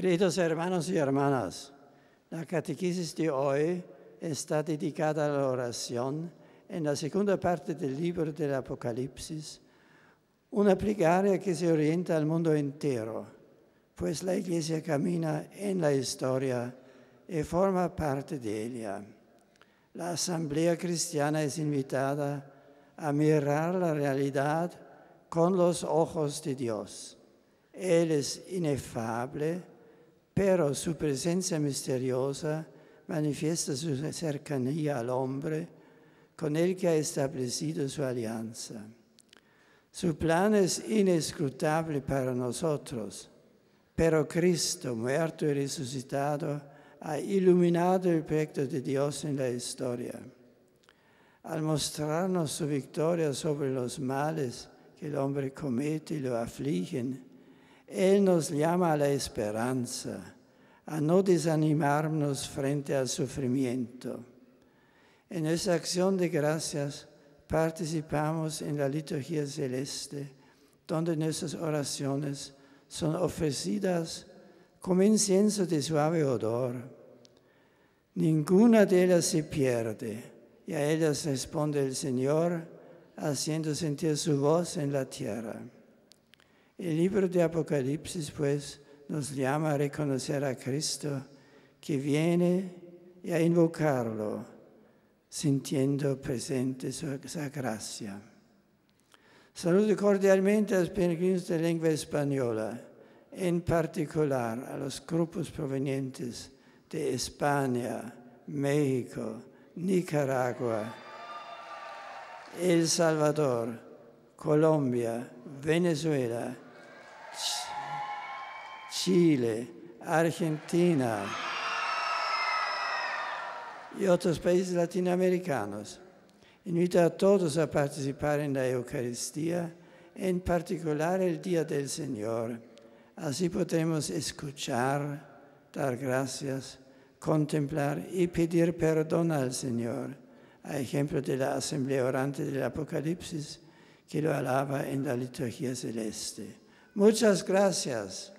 Queridos hermanos y hermanas, la catequesis de hoy está dedicada a la oración en la segunda parte del libro del Apocalipsis, una plegaria que se orienta al mundo entero, pues la Iglesia camina en la historia y forma parte de ella. La Asamblea Cristiana es invitada a mirar la realidad con los ojos de Dios. Él es inefable, pero su presencia misteriosa manifiesta su cercanía al hombre con el que ha establecido su alianza. Su plan es inescrutable para nosotros, pero Cristo, muerto y resucitado, ha iluminado el proyecto de Dios en la historia. Al mostrarnos su victoria sobre los males que el hombre comete y lo afligen, él nos llama a la esperanza, a no desanimarnos frente al sufrimiento. En esa acción de gracias participamos en la liturgia celeste, donde nuestras oraciones son ofrecidas como incienso de suave odor. Ninguna de ellas se pierde, y a ellas responde el Señor, haciendo sentir su voz en la tierra. Il libro de Apocalipsis, pues, nos llama a riconoscere a Cristo che viene e a invocarlo, sintiendo presente su, esa gracia. Saludo cordialmente a los peregrinos de lengua española, en particular a los grupos provenientes de España, México, Nicaragua, El Salvador, Colombia, Venezuela, Chile, Argentina y otros países latinoamericanos. Invito a todos a participar en la Eucaristía, en particular el Día del Señor. Así podemos escuchar, dar gracias, contemplar y pedir perdón al Señor, a ejemplo de la Asamblea Orante del Apocalipsis que lo alaba en la liturgia celeste. Muchas gracias.